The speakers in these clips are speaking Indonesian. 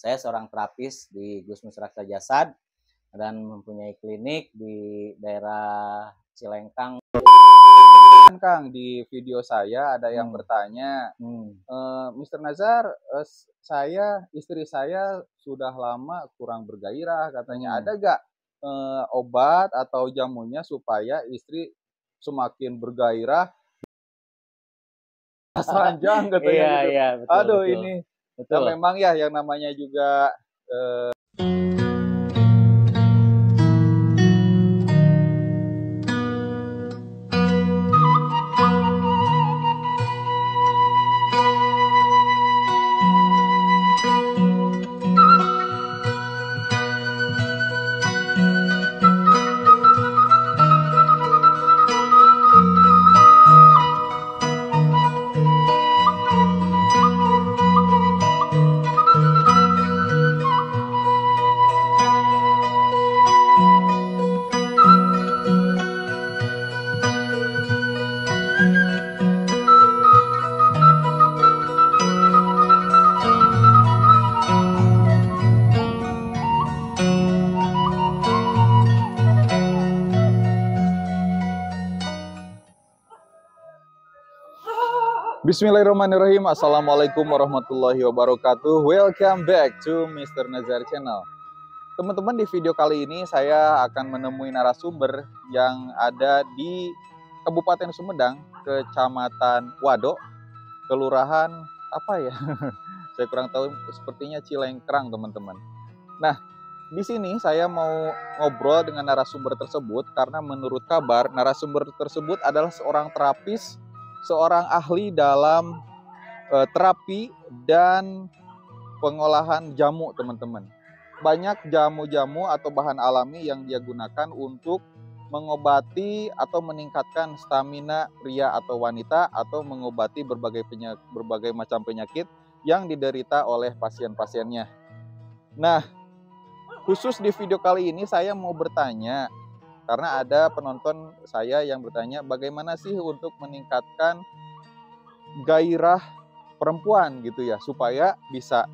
Saya seorang terapis di Gus Musraksa Jasad dan mempunyai klinik di daerah Cilengkang. Kang di video saya ada yang hmm. bertanya, hmm. E, eh, Mr. Nazar, e, saya istri saya sudah lama kurang bergairah, katanya hmm. ada gak e, eh, obat atau jamunya supaya istri semakin bergairah? Sanjang katanya. Iya, gitu. iya, betul, Aduh betul. ini Nah, Betul. Dan memang ya yang namanya juga eh, Bismillahirrahmanirrahim. Assalamualaikum warahmatullahi wabarakatuh. Welcome back to Mr. Nazar Channel. Teman-teman di video kali ini saya akan menemui narasumber yang ada di Kabupaten Sumedang, Kecamatan Wado, Kelurahan apa ya? saya kurang tahu sepertinya Cilengkrang, teman-teman. Nah, di sini saya mau ngobrol dengan narasumber tersebut karena menurut kabar narasumber tersebut adalah seorang terapis seorang ahli dalam uh, terapi dan pengolahan jamu, teman-teman. Banyak jamu-jamu atau bahan alami yang dia gunakan untuk mengobati atau meningkatkan stamina pria atau wanita atau mengobati berbagai penyak, berbagai macam penyakit yang diderita oleh pasien-pasiennya. Nah, khusus di video kali ini saya mau bertanya karena ada penonton saya yang bertanya bagaimana sih untuk meningkatkan gairah perempuan gitu ya supaya bisa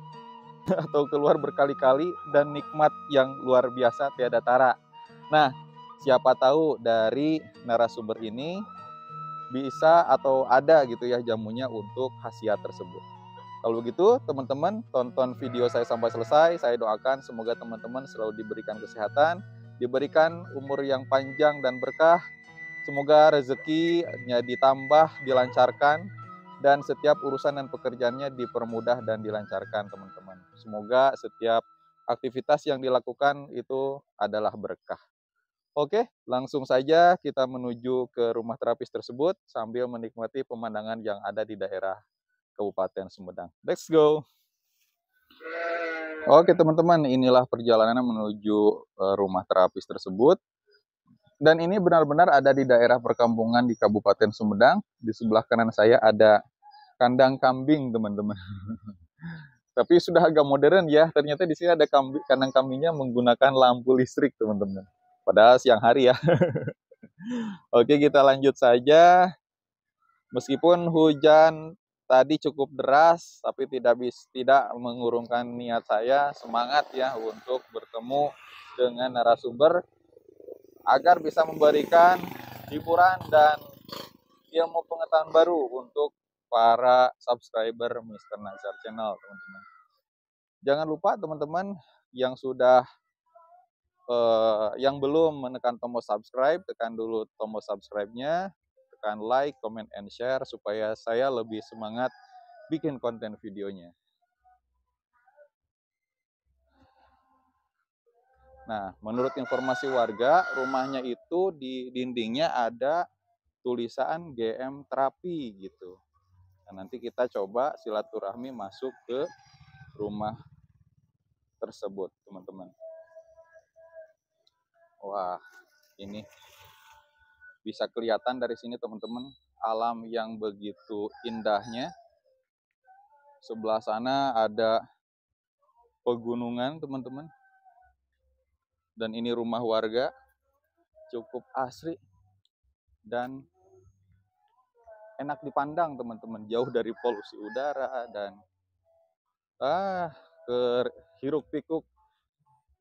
atau keluar berkali-kali dan nikmat yang luar biasa tiada tara. Nah, siapa tahu dari narasumber ini bisa atau ada gitu ya jamunya untuk khasiat tersebut. Kalau begitu, teman-teman tonton video saya sampai selesai. Saya doakan semoga teman-teman selalu diberikan kesehatan, diberikan umur yang panjang dan berkah. Semoga rezekinya ditambah, dilancarkan, dan setiap urusan dan pekerjaannya dipermudah dan dilancarkan, teman-teman. Semoga setiap aktivitas yang dilakukan itu adalah berkah. Oke, langsung saja kita menuju ke rumah terapis tersebut sambil menikmati pemandangan yang ada di daerah Kabupaten Sumedang. Let's go! Yeah. Oke teman-teman, inilah perjalanan menuju eh, rumah terapis tersebut. Dan ini benar-benar ada di daerah perkampungan di Kabupaten Sumedang. Di sebelah kanan saya ada kandang kambing, teman-teman. Tapi sudah agak modern ya. Ternyata di sini ada kambing, kandang kambingnya menggunakan lampu listrik, teman-teman. pada siang hari ya. Oke, kita lanjut saja. Meskipun hujan tadi cukup deras tapi tidak bis, tidak mengurungkan niat saya semangat ya untuk bertemu dengan narasumber agar bisa memberikan hiburan dan ilmu pengetahuan baru untuk para subscriber Mr. Nazar Channel teman-teman. Jangan lupa teman-teman yang sudah eh, yang belum menekan tombol subscribe tekan dulu tombol subscribe-nya tekan like, comment, and share supaya saya lebih semangat bikin konten videonya. Nah, menurut informasi warga, rumahnya itu di dindingnya ada tulisan GM terapi gitu. Nah, nanti kita coba silaturahmi masuk ke rumah tersebut, teman-teman. Wah, ini bisa kelihatan dari sini teman-teman alam yang begitu indahnya. Sebelah sana ada pegunungan teman-teman. Dan ini rumah warga. Cukup asri dan enak dipandang teman-teman. Jauh dari polusi udara dan ah hiruk pikuk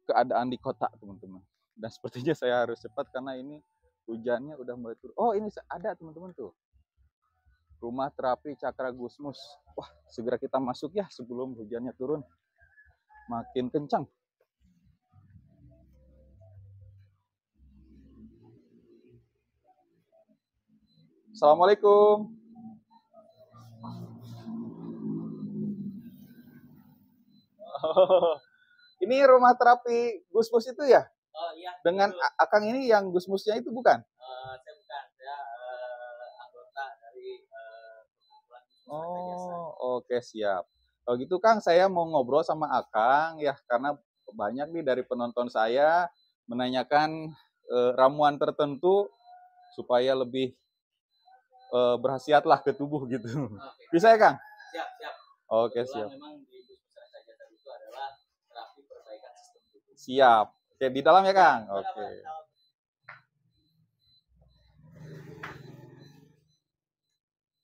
keadaan di kota teman-teman. Dan sepertinya saya harus cepat karena ini hujannya udah mulai turun oh ini ada teman-teman tuh rumah terapi cakra gusmus wah segera kita masuk ya sebelum hujannya turun makin kencang Assalamualaikum. Oh, ini rumah terapi Gusmus itu ya? Oh, iya. Dengan betul. Akang ini yang gusmusnya itu bukan? Uh, saya bukan, saya uh, anggota dari uh, Oh, oke okay, siap. Kalau gitu Kang, saya mau ngobrol sama Akang ya karena banyak nih dari penonton saya menanyakan uh, ramuan tertentu supaya lebih uh, berhasiat lah ke tubuh gitu. Okay. Bisa ya Kang? Siap, siap. Oke, okay, siap. Memang di saja itu adalah terapi perbaikan sistem tubuh. Siap. Oke, di dalam ya, Kang? Oke. Okay.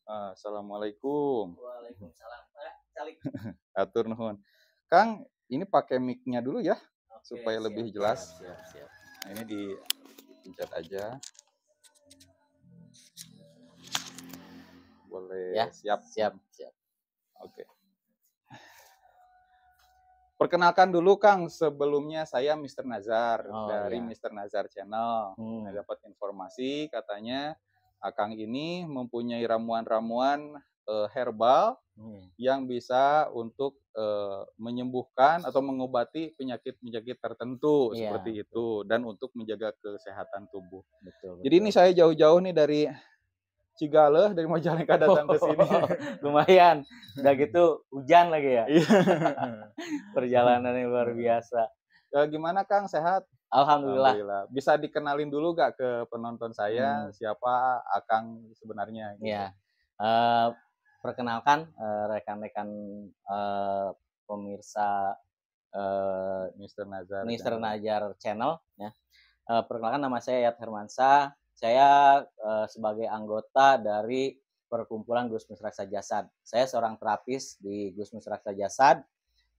Ah, assalamualaikum. Waalaikumsalam. Atur nuhun. Kang, ini pakai mic-nya dulu ya, Oke, supaya siap, lebih jelas. Siap, siap, siap. Nah, ini dipencet aja. Boleh. Ya, siap. Siap, siap. Oke. Okay. Perkenalkan dulu Kang, sebelumnya saya Mr. Nazar oh, dari ya. Mr. Nazar Channel. Hmm. Nah, dapat informasi katanya ah, Kang ini mempunyai ramuan-ramuan uh, herbal hmm. yang bisa untuk uh, menyembuhkan atau mengobati penyakit-penyakit tertentu ya, seperti itu dan untuk menjaga kesehatan tubuh. Betul, betul. Jadi ini saya jauh-jauh nih dari Cigale dari Majalengka datang ke sini. lumayan. Udah gitu hujan lagi ya. Iya. Perjalanan yang luar biasa. Ya, gimana Kang sehat? Alhamdulillah. Alhamdulillah. Bisa dikenalin dulu gak ke penonton saya hmm. siapa Akang sebenarnya? Gitu. Ya. Uh, perkenalkan eh, rekan-rekan uh, pemirsa uh, Mister Nazar Mister Channel. Nazar Channel ya. Uh, perkenalkan nama saya Yat Hermansa saya uh, sebagai anggota dari perkumpulan Gusmus Raksa Jasad. Saya seorang terapis di Gusmus Raksa Jasad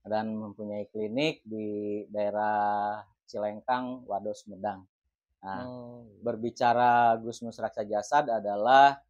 dan mempunyai klinik di daerah Cilengkang, Wados, Medang. Nah, hmm. berbicara Gusmus Raksa Jasad adalah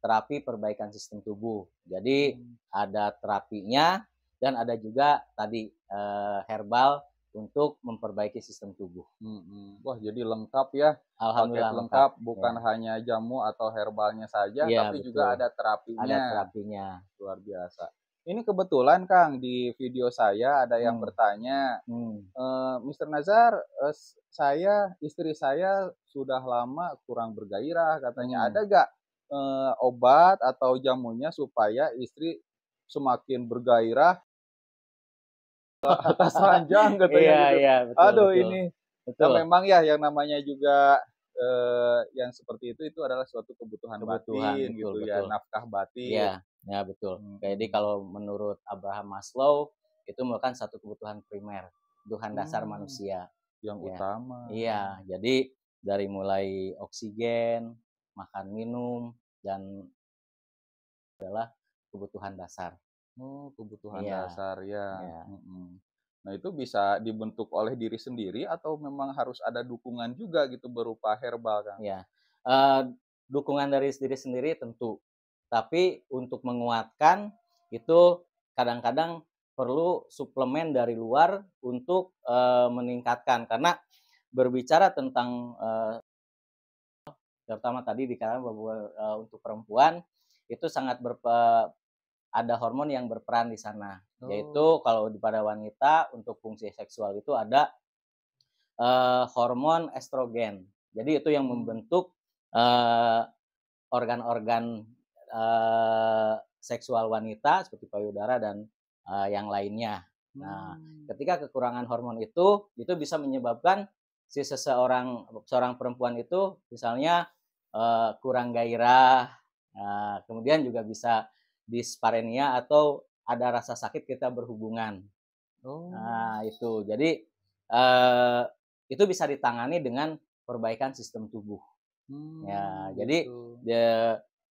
terapi perbaikan sistem tubuh. Jadi hmm. ada terapinya dan ada juga tadi uh, herbal untuk memperbaiki sistem tubuh. Hmm, Wah jadi lengkap ya, alhamdulillah lengkap, lengkap ya. bukan ya. hanya jamu atau herbalnya saja, ya, tapi betul. juga ada terapinya. Ada terapinya. Luar biasa. Ini kebetulan Kang di video saya ada yang hmm. bertanya, hmm. Uh, eh, Mr. Nazar, uh, saya istri saya sudah lama kurang bergairah, katanya hmm. ada gak uh, eh, obat atau jamunya supaya istri semakin bergairah atas ranjang ya. iya, gitu. Iya, betul, Aduh betul. ini. Nah, betul. Nah, memang ya yang namanya juga eh, yang seperti itu itu adalah suatu kebutuhan, kebutuhan batin betul, gitu ya, betul. ya, nafkah batin. Iya, ya betul. Hmm. Jadi kalau menurut Abraham Maslow itu merupakan satu kebutuhan primer, kebutuhan dasar hmm. manusia yang ya. utama. Iya, jadi dari mulai oksigen, makan minum dan adalah kebutuhan dasar. Oh, kebutuhan ya. dasar ya. ya. Nah, itu bisa dibentuk oleh diri sendiri atau memang harus ada dukungan juga gitu berupa herbal kan? Ya. Uh, dukungan dari diri sendiri tentu. Tapi untuk menguatkan itu kadang-kadang perlu suplemen dari luar untuk uh, meningkatkan karena berbicara tentang uh, terutama tadi dikatakan bahwa uh, untuk perempuan itu sangat berpe, ada hormon yang berperan di sana oh. yaitu kalau pada wanita untuk fungsi seksual itu ada uh, hormon estrogen jadi itu yang hmm. membentuk eh, organ-organ uh, uh, seksual wanita seperti payudara dan uh, yang lainnya nah hmm. ketika kekurangan hormon itu itu bisa menyebabkan si seseorang seorang perempuan itu misalnya uh, kurang gairah uh, kemudian juga bisa disparenia atau ada rasa sakit kita berhubungan. Oh. Nah, itu. Jadi eh, itu bisa ditangani dengan perbaikan sistem tubuh. Ya, hmm, ya, gitu. jadi de,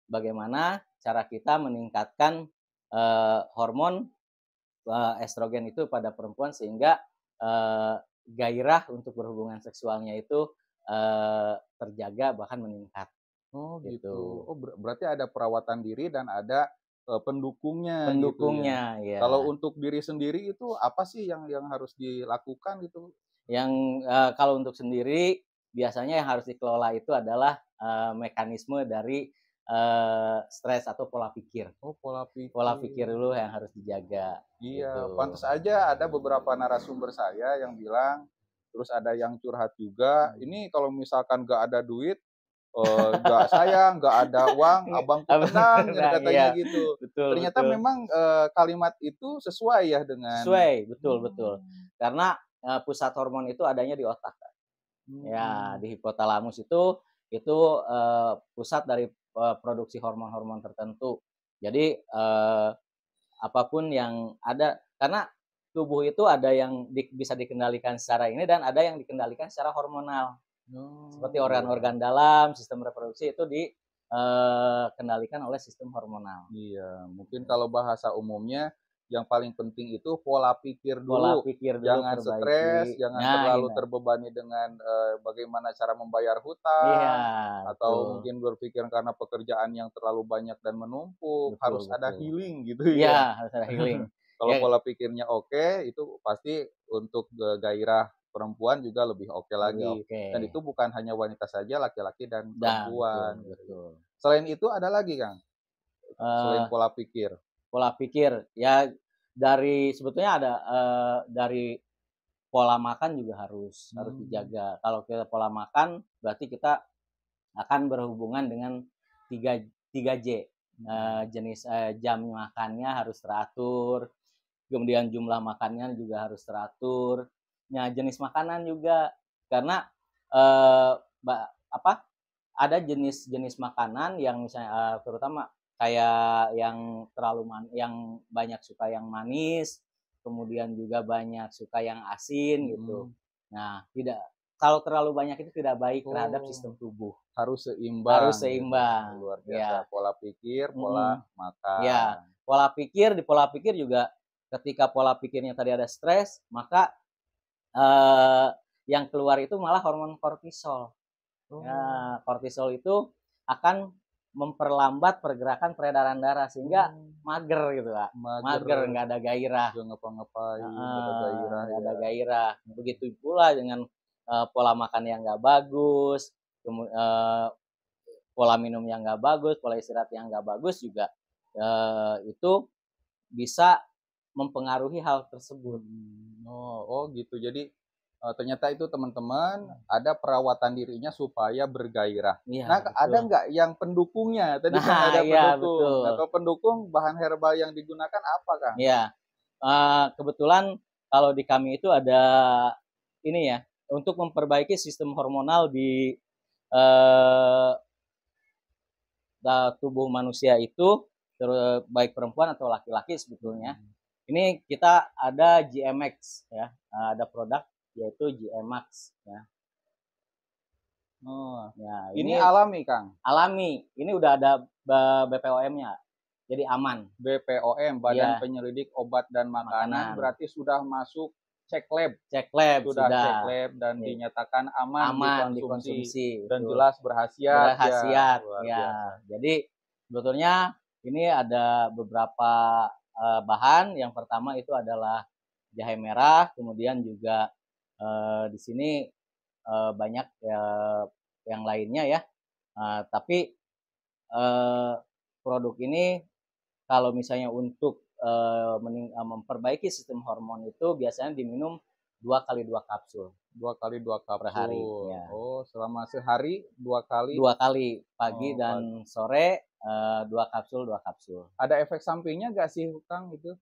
bagaimana cara kita meningkatkan eh, hormon eh, estrogen itu pada perempuan sehingga eh, gairah untuk berhubungan seksualnya itu eh, terjaga bahkan meningkat. Oh gitu. gitu. Oh ber berarti ada perawatan diri dan ada pendukungnya. Eh, pendukungnya, gitu ya. ya. Kalau untuk diri sendiri itu apa sih yang yang harus dilakukan gitu? Yang uh, kalau untuk sendiri biasanya yang harus dikelola itu adalah uh, mekanisme dari uh, stres atau pola pikir. Oh, pola pikir. Pola pikir dulu yang harus dijaga. Iya, gitu. pantas aja ada beberapa narasumber saya yang bilang terus ada yang curhat juga. Hmm. Ini kalau misalkan gak ada duit, Oh, nggak uh, sayang, nggak ada uang, abang tenang, nah, katanya iya. gitu. Betul, Ternyata betul. memang uh, kalimat itu sesuai ya dengan sesuai, betul hmm. betul. Karena uh, pusat hormon itu adanya di otak. Kan? Hmm. Ya di hipotalamus itu itu uh, pusat dari uh, produksi hormon-hormon tertentu. Jadi uh, apapun yang ada karena tubuh itu ada yang di, bisa dikendalikan secara ini dan ada yang dikendalikan secara hormonal. Seperti oh. organ-organ dalam, sistem reproduksi itu dikendalikan eh, oleh sistem hormonal. Iya, mungkin iya. kalau bahasa umumnya yang paling penting itu pola pikir dulu. Pola pikir dulu jangan stres, jangan nah, terlalu ini. Gitu. terbebani dengan uh, bagaimana cara membayar hutang iya, atau betul. mungkin berpikir karena pekerjaan yang terlalu banyak dan menumpuk, betul, harus betul. ada healing gitu ya. ya. harus ada healing. Kalau ya. pola pikirnya oke, itu pasti untuk eh, gairah perempuan juga lebih oke okay lagi. Okay. Dan itu bukan hanya wanita saja, laki-laki dan perempuan. Dan, betul, gitu. betul. Selain itu ada lagi Kang. Uh, Selain pola pikir. Pola pikir ya dari sebetulnya ada uh, dari pola makan juga harus hmm. harus dijaga. Kalau kita pola makan berarti kita akan berhubungan dengan 3 tiga J. Uh, jenis uh, jam makannya harus teratur, kemudian jumlah makannya juga harus teratur, ya jenis makanan juga karena eh, apa ada jenis-jenis makanan yang misalnya eh, terutama kayak yang terlalu man, yang banyak suka yang manis kemudian juga banyak suka yang asin gitu hmm. nah tidak kalau terlalu banyak itu tidak baik oh. terhadap sistem tubuh. Harus seimbang. Harus gitu. seimbang. Luar ya. biasa. Ya. Pola pikir, pola hmm. makan. Ya, pola pikir di pola pikir juga ketika pola pikirnya tadi ada stres, maka eh, yang keluar itu malah hormon kortisol. Oh. Nah, kortisol itu akan memperlambat pergerakan peredaran darah sehingga hmm. mager gitu lah mager nggak ada gairah nggak ngapa nggak ada gairah nggak ada ya. gairah begitu pula dengan uh, pola makan yang nggak bagus uh, pola minum yang nggak bagus pola istirahat yang nggak bagus juga uh, itu bisa mempengaruhi hal tersebut. Oh, oh gitu. Jadi uh, ternyata itu teman-teman hmm. ada perawatan dirinya supaya bergairah. Ya, nah, betul. ada nggak yang pendukungnya? Tadi nah, kan ada ya, pendukung. Betul. Atau nah, pendukung bahan herbal yang digunakan apa, Kang? Iya. Uh, kebetulan kalau di kami itu ada ini ya, untuk memperbaiki sistem hormonal di uh, tubuh manusia itu baik perempuan atau laki-laki sebetulnya. Hmm ini kita ada GMX ya, ada produk yaitu GMX ya. Oh, ya ini, ini alami Kang. Alami. Ini udah ada BPOM-nya. Jadi aman. BPOM Badan ya. Penyelidik Obat dan Makanan, Makanan berarti sudah masuk cek lab. Cek lab sudah, sudah. cek lab dan ya. dinyatakan aman, aman dikonsumsi, dikonsumsi dan itu. jelas berhasiat. Ya. Berhasiat. Ya. ya. Jadi sebetulnya ini ada beberapa uh, bahan. Yang pertama itu adalah jahe merah, kemudian juga uh, di sini uh, banyak uh, yang lainnya ya. Uh, tapi uh, produk ini kalau misalnya untuk uh, memperbaiki sistem hormon itu biasanya diminum dua kali dua kapsul dua kali dua kapsul per hari ya. oh selama sehari dua kali dua kali pagi oh, dan sore Eh, dua kapsul dua kapsul ada efek sampingnya gak sih Kang itu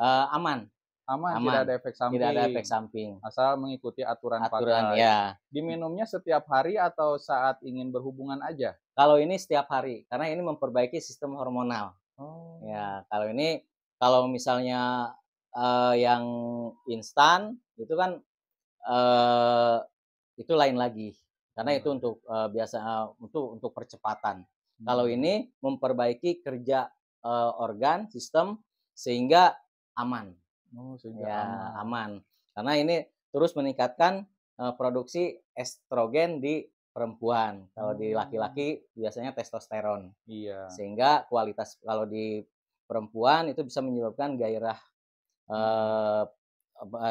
uh, aman aman, aman. tidak ada efek samping. Tidak ada efek samping. Asal mengikuti aturan, aturan ya. Diminumnya setiap hari atau saat ingin berhubungan aja? Kalau ini setiap hari karena ini memperbaiki sistem hormonal. Oh. Ya, kalau ini kalau misalnya uh, yang instan itu kan uh, itu lain lagi. Karena hmm. itu untuk uh, biasa uh, untuk untuk percepatan. Kalau ini memperbaiki kerja uh, organ sistem sehingga aman. Oh, sehingga ya, aman. aman. Karena ini terus meningkatkan uh, produksi estrogen di perempuan. Kalau di oh. laki-laki biasanya testosteron. Iya. Sehingga kualitas kalau di perempuan itu bisa menyebabkan gairah uh,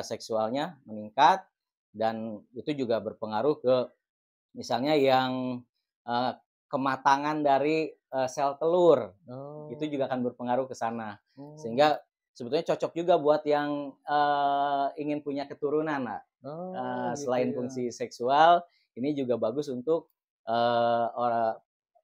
seksualnya meningkat dan itu juga berpengaruh ke misalnya yang uh, kematangan dari uh, sel telur. Oh. Itu juga akan berpengaruh ke sana. Oh. Sehingga sebetulnya cocok juga buat yang uh, ingin punya keturunan, Oh, uh, selain ya. fungsi seksual, ini juga bagus untuk uh, orang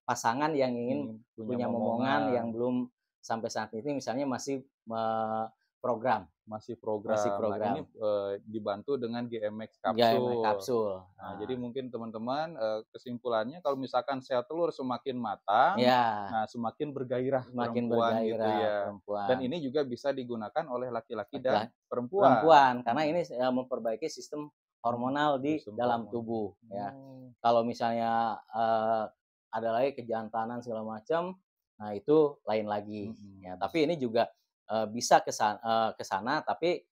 pasangan yang ingin hmm, punya, punya momongan, momongan yang belum sampai saat ini misalnya masih uh, program masih program. Masih program. Nah, ini uh, dibantu dengan GMX kapsul. GMX kapsul. Nah, nah. jadi mungkin teman-teman uh, kesimpulannya kalau misalkan sel telur semakin matang, ya. nah semakin bergairah semakin perempuan gitu bergairah gitu ya. Perempuan. Dan ini juga bisa digunakan oleh laki-laki dan perempuan. Perempuan karena hmm. ini uh, memperbaiki sistem hormonal di sistem dalam hormon. tubuh ya. hmm. ya. Kalau misalnya uh, ada lagi kejantanan segala macam, nah itu lain lagi. Hmm. Ya, tapi ini juga Eh, bisa ke sana uh, eh, sana tapi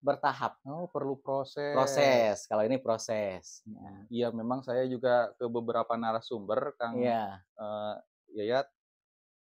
bertahap. Oh, perlu proses. Proses. Kalau ini proses. Ya. Iya, ya, memang saya juga ke beberapa narasumber, Kang ya. uh, Yayat.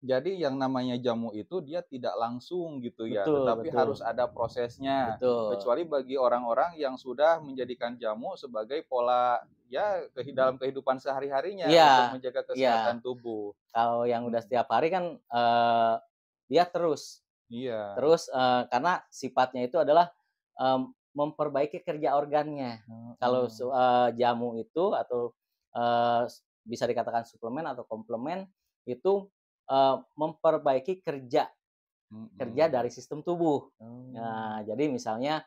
Jadi yang namanya jamu itu dia tidak langsung gitu ya, betul, tetapi betul. harus ada prosesnya. Betul. Kecuali bagi orang-orang yang sudah menjadikan jamu sebagai pola ya ke dalam kehidupan sehari-harinya ya. untuk menjaga iya. kesehatan ya. tubuh. Kalau yang udah hmm. setiap hari kan uh, dia terus Iya. Terus uh, karena sifatnya itu adalah um, memperbaiki kerja organnya. Hmm. Kalau uh, eh, jamu itu atau uh, bisa dikatakan suplemen atau komplemen itu uh, memperbaiki kerja hmm. kerja dari sistem tubuh. Hmm. Nah, jadi misalnya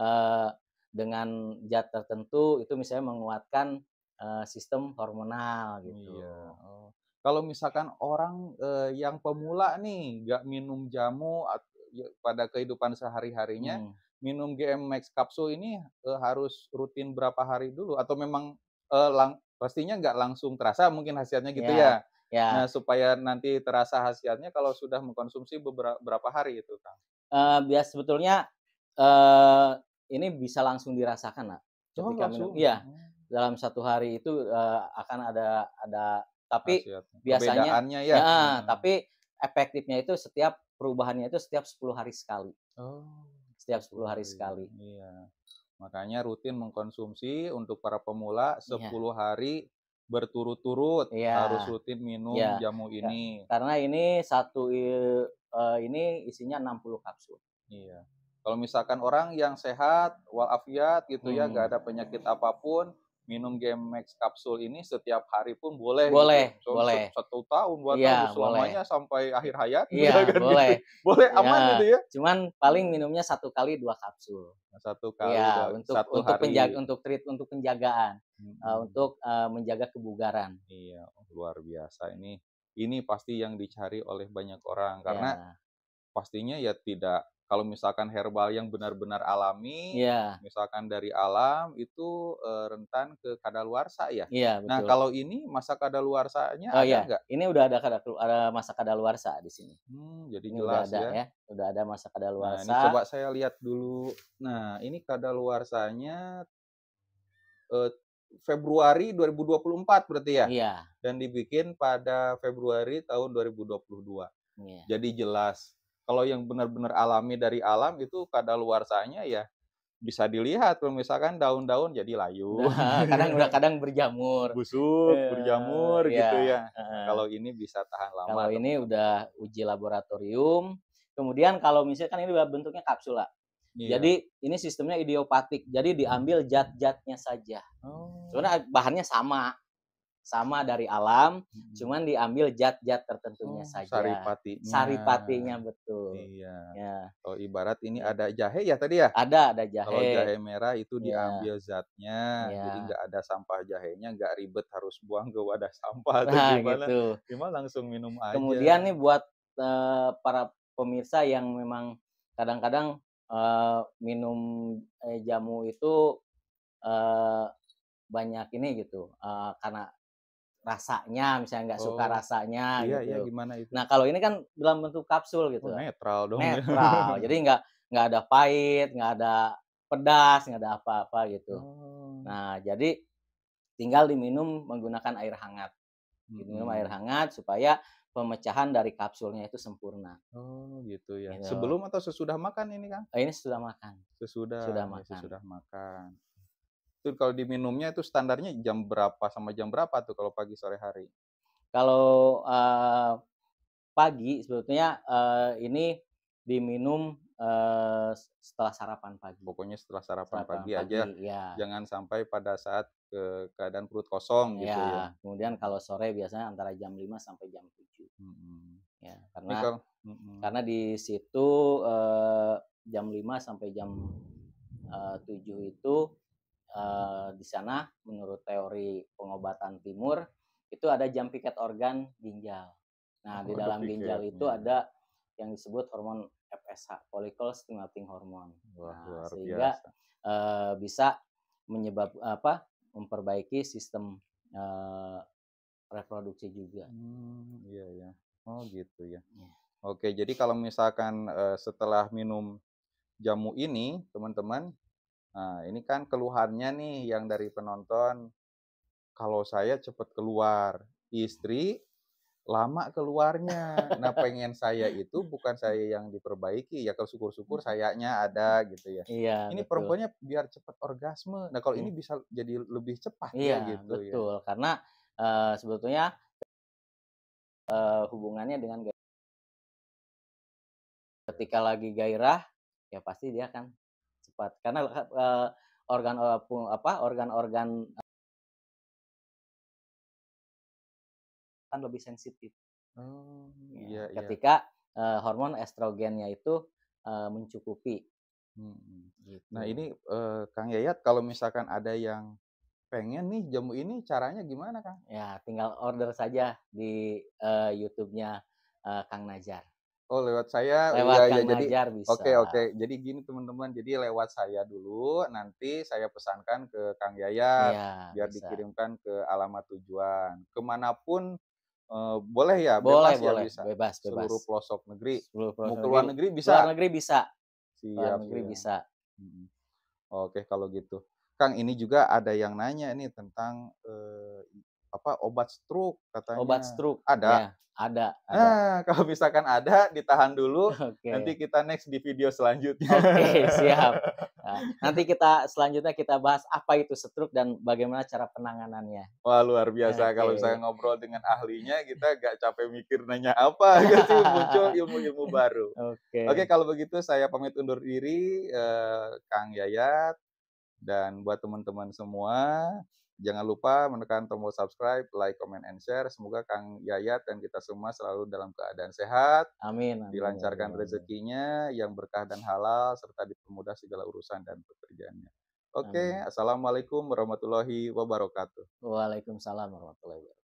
uh, dengan zat tertentu itu misalnya menguatkan uh, sistem hormonal gitu. Iya. Oh kalau misalkan orang uh, yang pemula nih nggak minum jamu ya, pada kehidupan sehari-harinya, hmm. minum GM Max Kapsul ini uh, harus rutin berapa hari dulu atau memang uh, lang pastinya nggak langsung terasa mungkin hasilnya gitu yeah. ya. Ya. Nah, supaya nanti terasa khasiatnya kalau sudah mengkonsumsi beberapa hari itu, Kang. Uh, bias sebetulnya uh, ini bisa langsung dirasakan, lah. Oh, ketika iya, oh, langsung. minum, iya. Dalam satu hari itu uh, akan ada ada tapi biasanya ya, ya hmm. tapi efektifnya itu setiap perubahannya itu setiap 10 hari sekali. Oh. Setiap 10 hari iya, sekali. Iya. Makanya rutin mengkonsumsi untuk para pemula 10 iya. hari berturut-turut iya. harus rutin minum iya. jamu ini. Karena ini satu eh, ini isinya 60 kapsul. Iya. Kalau misalkan orang yang sehat walafiat gitu ya, hmm. ya, gak ada penyakit apapun, minum Max kapsul ini setiap hari pun boleh. Gitu. Boleh, gitu. boleh. Satu tahun, buat ya, selamanya boleh. sampai akhir hayat. Iya, ya, kan, boleh. Gitu. Boleh iya. aman ya, gitu ya. Cuman paling minumnya satu kali dua kapsul. Satu iya, kali. Ya, dua, untuk satu untuk hari. penjaga untuk treat untuk penjagaan, hmm. uh, untuk uh, menjaga kebugaran. Iya, oh, luar biasa ini. Ini pasti yang dicari oleh banyak orang karena ya. pastinya ya tidak kalau misalkan herbal yang benar-benar alami, yeah. misalkan dari alam itu uh, rentan ke kadaluarsa ya. Yeah, iya, betul. Nah kalau ini masa kadaluarsanya oh, ada yeah. nggak? Ini udah ada kada ada masa kadaluarsa di sini. Hmm, jadi ini jelas udah ada, ya. ya. Udah ada masa kadaluarsa. Nah, ini coba saya lihat dulu. Nah ini kadaluarsanya uh, Februari 2024 berarti ya? Iya. Dan dibikin pada Februari tahun 2022. Yeah. Iya. Jadi jelas kalau yang benar-benar alami dari alam itu kadaluarsanya ya bisa dilihat misalkan daun-daun jadi layu. Nah, kadang udah kadang berjamur. Busuk, iya, berjamur iya. gitu ya. Uh, kalau ini bisa tahan lama. Kalau ini udah uji laboratorium. Kemudian kalau misalkan ini bentuknya kapsula. Iya. Jadi ini sistemnya idiopatik. Jadi diambil zat-zatnya saja. Oh. Sebenarnya bahannya sama sama dari alam, hmm. cuman diambil zat-zat tertentunya oh, saja. Saripatinya. Saripatinya betul. Iya. Ya. Kalau ibarat ini ada jahe ya tadi ya? Ada, ada jahe. Kalau jahe merah itu ya. diambil zatnya, ya. jadi nggak ada sampah jahenya, nggak ribet harus buang ke wadah sampah atau nah, gimana? Gitu. Gimana langsung minum aja. Kemudian nih buat uh, para pemirsa yang memang kadang-kadang uh, minum eh, jamu itu uh, banyak ini gitu uh, karena rasanya misalnya nggak oh, suka rasanya iya, gitu. Iya, gimana itu? Nah kalau ini kan dalam bentuk kapsul gitu. Oh, ya. netral dong. Netral. Jadi nggak nggak ada pahit, nggak ada pedas, nggak ada apa-apa gitu. Oh. Nah jadi tinggal diminum menggunakan air hangat. Diminum hmm. air hangat supaya pemecahan dari kapsulnya itu sempurna. Oh, gitu ya. Gitu. Sebelum atau sesudah makan ini, Kang? Oh, ini sesudah makan. Sesudah. Sudah ya, makan. Ya, sesudah makan. Itu kalau diminumnya itu standarnya jam berapa sama jam berapa tuh kalau pagi sore hari? Kalau uh, pagi sebetulnya uh, ini diminum uh, setelah sarapan pagi. Pokoknya setelah sarapan, sarapan pagi, pagi aja. Ya. Jangan sampai pada saat ke keadaan perut kosong iya, gitu ya. ya. Kemudian kalau sore biasanya antara jam 5 sampai jam 7. -hmm. Ya, karena Nikol. karena di situ uh, jam 5 sampai jam uh, 7 itu Eh, di sana menurut teori pengobatan timur itu ada jam piket organ ginjal. Nah, oh, di dalam piket. ginjal itu hmm. ada yang disebut hormon FSH, follicle stimulating hormone. Wah, nah, sehingga biasa. Eh, bisa menyebab apa? memperbaiki sistem eh, reproduksi juga. Hmm, iya ya. Oh, gitu ya. Iya. Oke, jadi kalau misalkan setelah minum jamu ini, teman-teman Nah, ini kan keluhannya nih yang dari penonton. Kalau saya cepat keluar, istri lama keluarnya. Nah, pengen saya itu bukan saya yang diperbaiki. Ya kalau syukur-syukur hmm. sayanya ada gitu ya. Iya. Ini betul. perempuannya biar cepat orgasme. Nah, kalau iya. ini bisa jadi lebih cepat iya, ya gitu betul. ya. betul. Karena uh, sebetulnya uh, hubungannya dengan ketika lagi gairah ya pasti dia akan cepat karena uh, organ eh, apa organ-organ eh, kan lebih sensitif. Oh, ya, iya, iya, ketika iya. Uh, hormon estrogennya itu uh, mencukupi. Hmm, gitu. Nah gitu. ini uh, Kang Yayat kalau misalkan ada yang pengen nih jamu ini caranya gimana Kang? Ya tinggal order saja di uh, YouTube-nya uh, Kang Najar. Oh lewat saya, oh, iya, lewat ya, Kang ya, jadi oke oke. Okay, okay. Jadi gini teman-teman, jadi lewat saya dulu, nanti saya pesankan ke Kang Yaya ya, biar bisa. dikirimkan ke alamat tujuan. Kemanapun eh, boleh ya, boleh, bebas ya boleh. ya bisa. Bebas, bebas. Seluruh pelosok negeri, Seluruh pelosok mau luar negeri bisa. Luar negeri bisa. Siap, luar negeri ya. bisa. Hmm. Oke okay, kalau gitu, Kang ini juga ada yang nanya ini tentang eh, apa obat stroke katanya. Obat stroke. Ada. Ya, ada, ada. Nah, kalau misalkan ada ditahan dulu, okay. nanti kita next di video selanjutnya. Oke, okay, siap. Nah, nanti kita selanjutnya kita bahas apa itu stroke dan bagaimana cara penanganannya. Wah, luar biasa okay. kalau misalnya ngobrol dengan ahlinya, kita gak capek mikir nanya apa gitu muncul ilmu-ilmu baru. Oke. Okay. Oke, okay, kalau begitu saya pamit undur diri eh, Kang Yayat dan buat teman-teman semua Jangan lupa menekan tombol subscribe, like, comment, and share. Semoga Kang Yayat dan kita semua selalu dalam keadaan sehat. Amin. amin dilancarkan amin, rezekinya yang berkah dan halal, serta dipermudah segala urusan dan pekerjaannya. Oke, okay. Assalamualaikum warahmatullahi wabarakatuh. Waalaikumsalam warahmatullahi wabarakatuh.